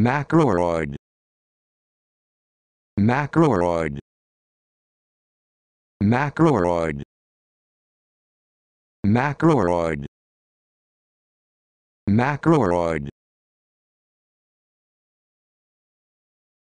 Macroroid. Macroroid. Macroroid. Macroroid. Macroroid.